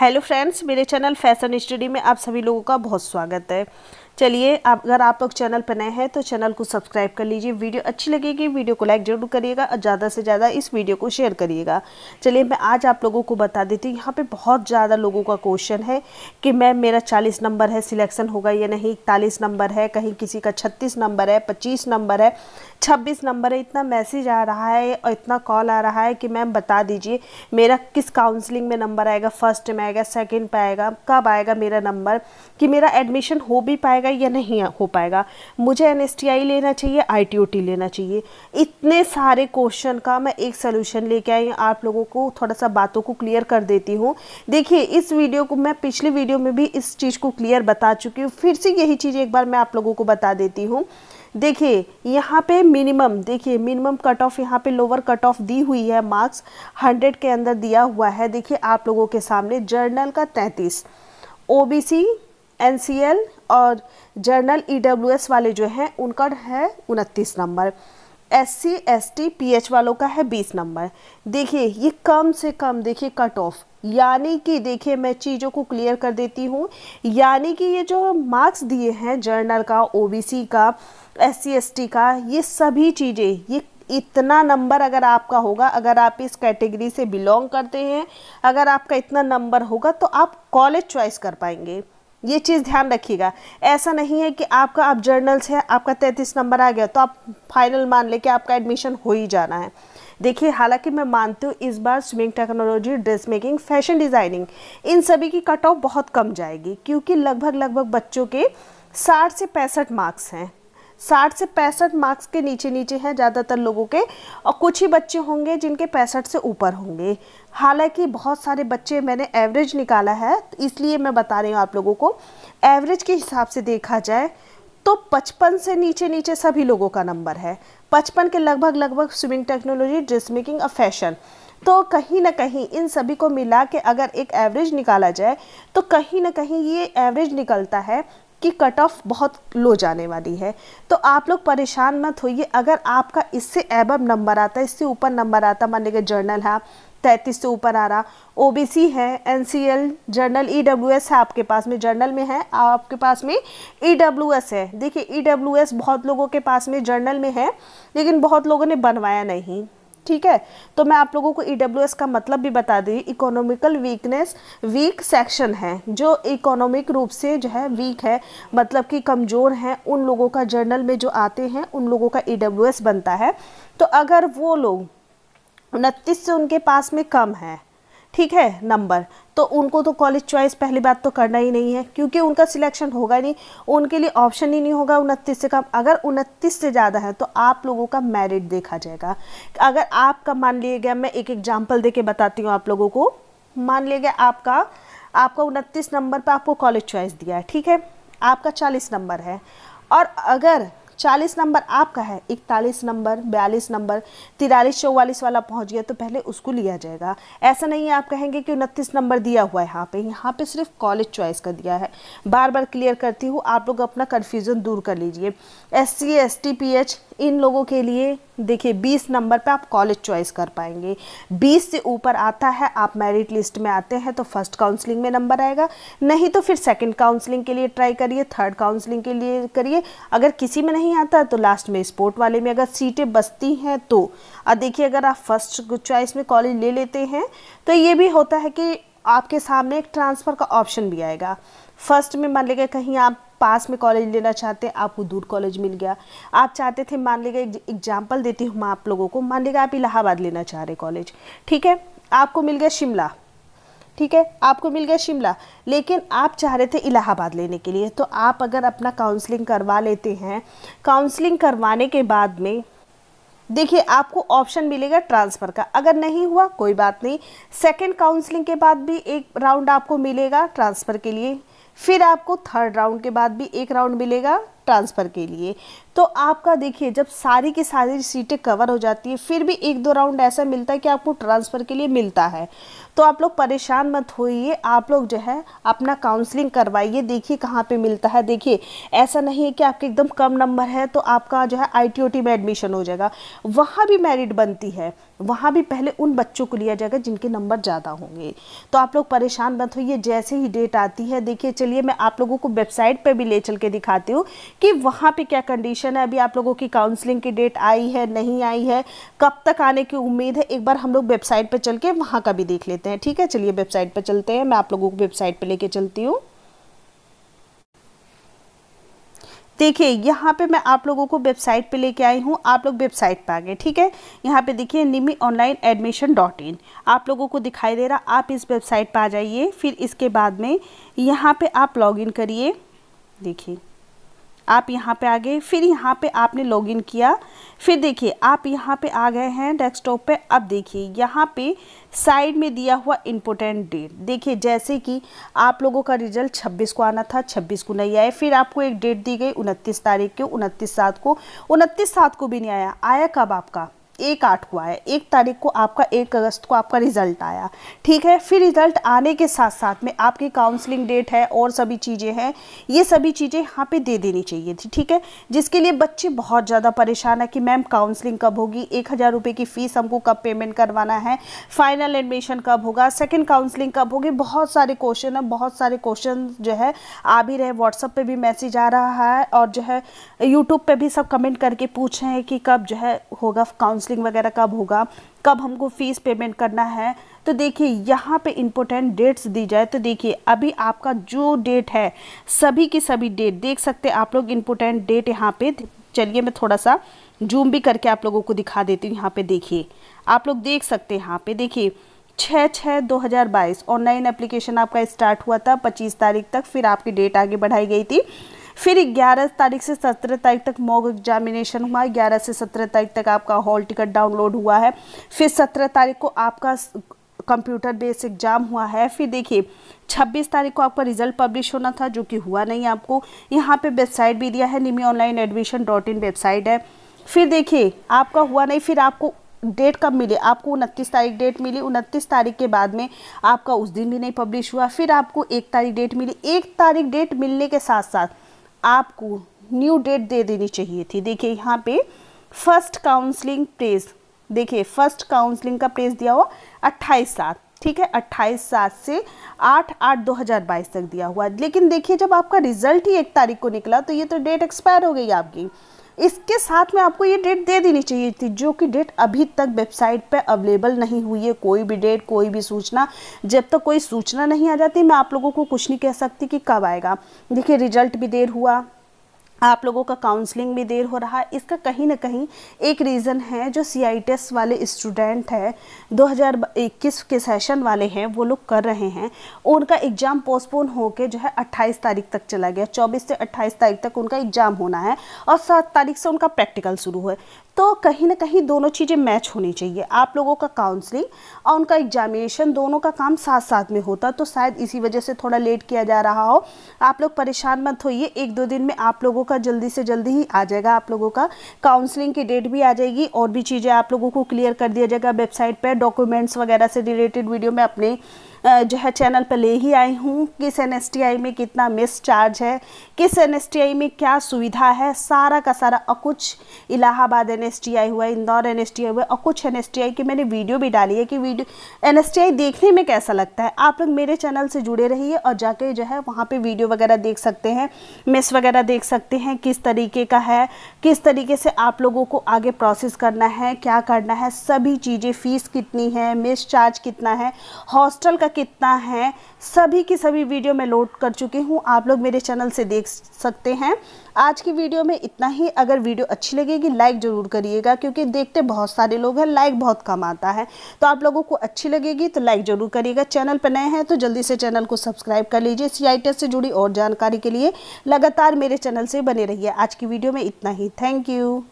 hello friends मेरे channel fashion study में आप सभी लोगों का बहुत स्वागत है चलिए आप अगर आप लोग चैनल पर नए हैं तो चैनल को सब्सक्राइब कर लीजिए वीडियो अच्छी लगेगी वीडियो को लाइक जरूर करिएगा और ज़्यादा से ज़्यादा इस वीडियो को शेयर करिएगा चलिए मैं आज आप लोगों को बता देती हूँ यहाँ पे बहुत ज़्यादा लोगों का क्वेश्चन है कि मैम मेरा चालीस नंबर है सिलेक्शन होगा या नहीं इकतालीस नंबर है कहीं किसी का छत्तीस नंबर है पच्चीस नंबर है छब्बीस नंबर है इतना मैसेज आ रहा है और इतना कॉल आ रहा है कि मैम बता दीजिए मेरा किस काउंसलिंग में नंबर आएगा फर्स्ट में आएगा सेकंड पे आएगा कब आएगा मेरा नंबर कि मेरा एडमिशन हो भी पाएगा या नहीं हो पाएगा मुझे एन लेना चाहिए आई लेना चाहिए इतने सारे क्वेश्चन का मैं एक सोल्यूशन लेके आई आप लोगों को थोड़ा सा बातों को क्लियर कर देती हूँ देखिए इस वीडियो को मैं पिछली वीडियो में भी इस चीज़ को क्लियर बता चुकी हूँ फिर से यही चीज़ एक बार मैं आप लोगों को बता देती हूँ देखिए यहाँ पे मिनिमम देखिए मिनिमम कट ऑफ यहाँ पे लोअर कट ऑफ दी हुई है मार्क्स हंड्रेड के अंदर दिया हुआ है देखिए आप लोगों के सामने जर्नल का तैंतीस O B C N C L और जर्नल ई डब्ल्यू एस वाले जो हैं उनका है उनतीस नंबर S C S T P H वालों का है बीस नंबर देखिए ये कम से कम देखिए कट ऑफ यानी कि देखिए मैं चीज़ों को क्लियर कर देती हूँ यानी कि ये जो मार्क्स दिए हैं जर्नल का ओबीसी का एस सी का ये सभी चीज़ें ये इतना नंबर अगर आपका होगा अगर आप इस कैटेगरी से बिलोंग करते हैं अगर आपका इतना नंबर होगा तो आप कॉलेज चॉइस कर पाएंगे ये चीज़ ध्यान रखिएगा ऐसा नहीं है कि आपका आप जर्नल्स है आपका तैंतीस नंबर आ गया तो आप फाइनल मान ले कि आपका एडमिशन हो ही जाना है देखिए हालांकि मैं मानती हूँ इस बार swimming technology dress making fashion designing इन सभी की कट ऑफ बहुत कम जाएगी क्योंकि लगभग लगभग बच्चों के साठ से पैंसठ मार्क्स हैं साठ से पैंसठ मार्क्स के नीचे नीचे हैं ज़्यादातर लोगों के और कुछ ही बच्चे होंगे जिनके पैंसठ से ऊपर होंगे हालांकि बहुत सारे बच्चे मैंने एवरेज निकाला है तो इसलिए मैं बता रही हूँ आप लोगों को एवरेज के हिसाब से देखा जाए तो पचपन से नीचे नीचे सभी लोगों का नंबर है पचपन के लगभग लगभग स्विमिंग टेक्नोलॉजी ड्रेस मेकिंग और फैशन तो कहीं ना कहीं इन सभी को मिला के अगर एक एवरेज निकाला जाए तो कहीं ना कहीं ये एवरेज निकलता है की कट ऑफ बहुत लो जाने वाली है तो आप लोग परेशान मत होइए अगर आपका इससे एबब नंबर आता है इससे ऊपर नंबर आता मान लीजिए जर्नल है तैंतीस से ऊपर आ रहा ओ बी सी है N C L general E W S है आपके पास में जर्नल में है आपके पास में ई डब्ल्यू एस है देखिए ई डब्ल्यू एस बहुत लोगों के पास में जर्नल में है लेकिन बहुत लोगों ने बनवाया नहीं ठीक है तो मैं आप लोगों को ई e का मतलब भी बता दी इकोनॉमिकल वीकनेस वीक सेक्शन है जो इकोनॉमिक रूप से जो है वीक है मतलब कि कमज़ोर हैं उन लोगों का जर्नल में जो आते हैं उन लोगों का ई e बनता है तो अगर वो लोग उनतीस से उनके पास में कम है ठीक है नंबर तो उनको तो कॉलेज चॉइस पहली बात तो करना ही नहीं है क्योंकि उनका सिलेक्शन होगा ही नहीं उनके लिए ऑप्शन ही नहीं होगा उनतीस से कम अगर उनतीस से ज़्यादा है तो आप लोगों का मेरिट देखा जाएगा अगर आपका मान लिया गया मैं एक एग्जाम्पल दे के बताती हूँ आप लोगों को मान लिया गया आपका आपका उनतीस नंबर पर आपको कॉलेज चॉइस दिया है ठीक है आपका चालीस नंबर है और अगर चालीस नंबर आपका है इकतालीस नंबर बयालीस नंबर तिरालीस चौवालीस वाला पहुंच गया तो पहले उसको लिया जाएगा ऐसा नहीं है आप कहेंगे कि उनतीस नंबर दिया हुआ है यहाँ पे यहाँ पे सिर्फ कॉलेज चॉइस का दिया है बार बार क्लियर करती हूँ आप लोग अपना कन्फ्यूज़न दूर कर लीजिए S C S T P H इन लोगों के लिए देखिए 20 नंबर पे आप कॉलेज चॉइस कर पाएंगे 20 से ऊपर आता है आप मेरिट लिस्ट में आते हैं तो फर्स्ट काउंसलिंग में नंबर आएगा नहीं तो फिर सेकंड काउंसलिंग के लिए ट्राई करिए थर्ड काउंसलिंग के लिए करिए अगर किसी में नहीं आता तो लास्ट में स्पोर्ट वाले में अगर सीटें बचती हैं तो देखिए अगर आप फर्स्ट चॉइस में कॉलेज ले लेते हैं तो ये भी होता है कि आपके सामने एक ट्रांसफ़र का ऑप्शन भी आएगा फर्स्ट में मान लीजिए कहीं आप पास में कॉलेज लेना चाहते हैं आपको दूर कॉलेज मिल गया आप चाहते थे मान लीजिए एग्जाम्पल देती हूँ मैं आप लोगों को मान लीजिए आप इलाहाबाद लेना चाह रहे कॉलेज ठीक है आपको मिल गया शिमला ठीक है आपको मिल गया शिमला लेकिन आप चाह रहे थे इलाहाबाद लेने के लिए तो आप अगर अपना काउंसलिंग करवा लेते हैं काउंसलिंग करवाने के बाद में देखिए आपको ऑप्शन मिलेगा ट्रांसफ़र का अगर नहीं हुआ कोई बात नहीं सेकंड काउंसलिंग के बाद भी एक राउंड आपको मिलेगा ट्रांसफ़र के लिए फिर आपको थर्ड राउंड के बाद भी एक राउंड मिलेगा ट्रांसफ़र के लिए तो आपका देखिए जब सारी की सारी सीटें कवर हो जाती है फिर भी एक दो राउंड ऐसा मिलता है कि आपको ट्रांसफ़र के लिए मिलता है तो आप लोग परेशान मत होइए आप लोग जो है अपना काउंसलिंग करवाइए देखिए कहाँ पे मिलता है देखिए ऐसा नहीं है कि आपके एकदम कम नंबर है तो आपका जो है आई में एडमिशन हो जाएगा वहाँ भी मेरिट बनती है वहाँ भी पहले उन बच्चों को लिया जाएगा जिनके नंबर ज़्यादा होंगे तो आप लोग परेशान मत होइए जैसे ही डेट आती है देखिए चलिए मैं आप लोगों को वेबसाइट पर भी ले चल के दिखाती हूँ कि वहाँ पे क्या कंडीशन है अभी आप लोगों की काउंसलिंग की डेट आई है नहीं आई है कब तक आने की उम्मीद है एक बार हम लोग वेबसाइट पर चल के वहाँ का भी देख लेते हैं ठीक है चलिए वेबसाइट पर चलते हैं मैं आप लोगों को वेबसाइट पर लेके चलती हूँ देखिए यहाँ पे मैं आप लोगों को वेबसाइट पे लेके आई हूँ आप लोग वेबसाइट पे आ गए ठीक है यहाँ पे देखिए निमी ऑनलाइन एडमिशन डॉट इन आप लोगों को दिखाई दे रहा आप इस वेबसाइट पे आ जाइए फिर इसके बाद में यहाँ पे आप लॉगिन करिए देखिए आप यहाँ पे आ गए फिर यहाँ पे आपने लॉगिन किया फिर देखिए आप यहाँ पे आ गए हैं डेस्कटॉप पे अब देखिए यहाँ पे साइड में दिया हुआ इम्पोर्टेंट डेट देखिए जैसे कि आप लोगों का रिजल्ट 26 को आना था 26 को नहीं आया फिर आपको एक डेट दी गई 29 तारीख को 29 सात को 29 सात को भी नहीं आया आया कब आपका एक आठ को आया एक तारीख को आपका एक अगस्त को आपका रिजल्ट आया ठीक है फिर रिजल्ट आने के साथ साथ में आपकी काउंसलिंग डेट है और सभी चीज़ें हैं ये सभी चीज़ें यहाँ पे दे देनी चाहिए थी ठीक है जिसके लिए बच्चे बहुत ज़्यादा परेशान है कि मैम काउंसलिंग कब होगी एक हज़ार रुपये की फ़ीस हमको कब पेमेंट करवाना है फाइनल एडमिशन कब होगा सेकेंड काउंसलिंग कब होगी बहुत सारे क्वेश्चन है बहुत सारे क्वेश्चन जो है आ भी रहे व्हाट्सअप पर भी मैसेज आ रहा है और जो है यूट्यूब पर भी सब कमेंट करके पूछ रहे हैं कि कब जो है होगा काउंसलिंग काउंसलिंग वगैरह कब होगा कब हमको फीस पेमेंट करना है तो देखिए यहाँ पे इम्पोर्टेंट डेट्स दी जाए तो देखिए अभी आपका जो डेट है सभी की सभी डेट देख सकते हैं आप लोग इम्पोर्टेंट डेट यहाँ पे चलिए मैं थोड़ा सा जूम भी करके आप लोगों को दिखा देती हूँ यहाँ पे देखिए आप लोग देख सकते हैं यहाँ पे देखिए छः छः दो हज़ार बाईस ऑनलाइन एप्लीकेशन आपका स्टार्ट हुआ था पच्चीस तारीख तक फिर आपकी डेट आगे बढ़ाई गई थी फिर 11 तारीख से 17 तारीख तक मॉक एग्जामिनेशन हुआ ग्यारह से 17 तारीख तक आपका हॉल टिकट डाउनलोड हुआ है फिर 17 तारीख को आपका कंप्यूटर बेस्ड एग्जाम हुआ है फिर देखिए 26 तारीख को आपका रिजल्ट पब्लिश होना था जो कि हुआ नहीं आपको यहाँ पे वेबसाइट भी दिया है निमी online admission dot in website है फिर देखिए आपका हुआ नहीं फिर आपको डेट कब मिले आपको उनतीस तारीख डेट मिली उनतीस तारीख के बाद में आपका उस दिन भी नहीं पब्लिश हुआ फिर आपको एक तारीख डेट मिली एक तारीख डेट मिलने के साथ साथ आपको न्यू डेट दे देनी चाहिए थी देखिए यहाँ पे फर्स्ट काउंसलिंग प्रेस देखिए फर्स्ट काउंसलिंग का प्रेस दिया हुआ अट्ठाईस सात ठीक है अट्ठाईस सात से आठ आठ दो हज़ार बाईस तक दिया हुआ लेकिन देखिए जब आपका रिजल्ट ही एक तारीख को निकला तो ये तो डेट एक्सपायर हो गई आपकी इसके साथ में आपको ये डेट दे देनी चाहिए थी जो कि डेट अभी तक वेबसाइट पे अवेलेबल नहीं हुई है कोई भी डेट कोई भी सूचना जब तक तो कोई सूचना नहीं आ जाती मैं आप लोगों को कुछ नहीं कह सकती कि कब आएगा देखिए रिजल्ट भी देर हुआ आप लोगों का काउंसलिंग भी देर हो रहा है इसका कहीं ना कहीं एक रीज़न है जो सी आई एस वाले स्टूडेंट हैं 2021 के सेशन वाले हैं वो लोग कर रहे हैं उनका एग्ज़ाम पोस्टपोन होकर जो है 28 तारीख तक चला गया 24 से 28 तारीख तक उनका एग्ज़ाम होना है और सात तारीख से उनका प्रैक्टिकल शुरू हुआ तो कहीं ना कहीं दोनों चीज़ें मैच होनी चाहिए आप लोगों का काउंसलिंग और उनका एग्जामिनेशन दोनों का काम साथ साथ में होता तो शायद इसी वजह से थोड़ा लेट किया जा रहा हो आप लोग परेशान मत होइए एक दो दिन में आप लोगों का जल्दी से जल्दी ही आ जाएगा आप लोगों का काउंसलिंग की डेट भी आ जाएगी और भी चीज़ें आप लोगों को क्लियर कर दिया जाएगा वेबसाइट पर डॉक्यूमेंट्स वगैरह से रिलेटेड वीडियो में अपने जो है चैनल पर ले ही आई हूँ किस एन में कितना मिस चार्ज है किस एन में क्या सुविधा है सारा का सारा और कुछ इलाहाबाद एन हुआ इंदौर एन हुआ और कुछ एन की मैंने वीडियो भी डाली है कि वीडियो एन देखने में कैसा लगता है आप लोग मेरे चैनल से जुड़े रहिए और जाके जो है वहाँ पर वीडियो वगैरह देख सकते हैं मिस वगैरह देख सकते हैं किस तरीके का है किस तरीके से आप लोगों को आगे प्रोसेस करना है क्या करना है सभी चीज़ें फ़ीस कितनी है मिस चार्ज कितना है हॉस्टल का कितना है सभी की सभी वीडियो मैं लोड कर चुकी हूँ आप लोग मेरे चैनल से देख सकते हैं आज की वीडियो में इतना ही अगर वीडियो अच्छी लगेगी लाइक ज़रूर करिएगा क्योंकि देखते बहुत सारे लोग हैं लाइक बहुत कम आता है तो आप लोगों को अच्छी लगेगी तो लाइक ज़रूर करिएगा चैनल पर नए हैं तो जल्दी से चैनल को सब्सक्राइब कर लीजिए सी से जुड़ी और जानकारी के लिए लगातार मेरे चैनल से बने रहिए आज की वीडियो में इतना ही थैंक यू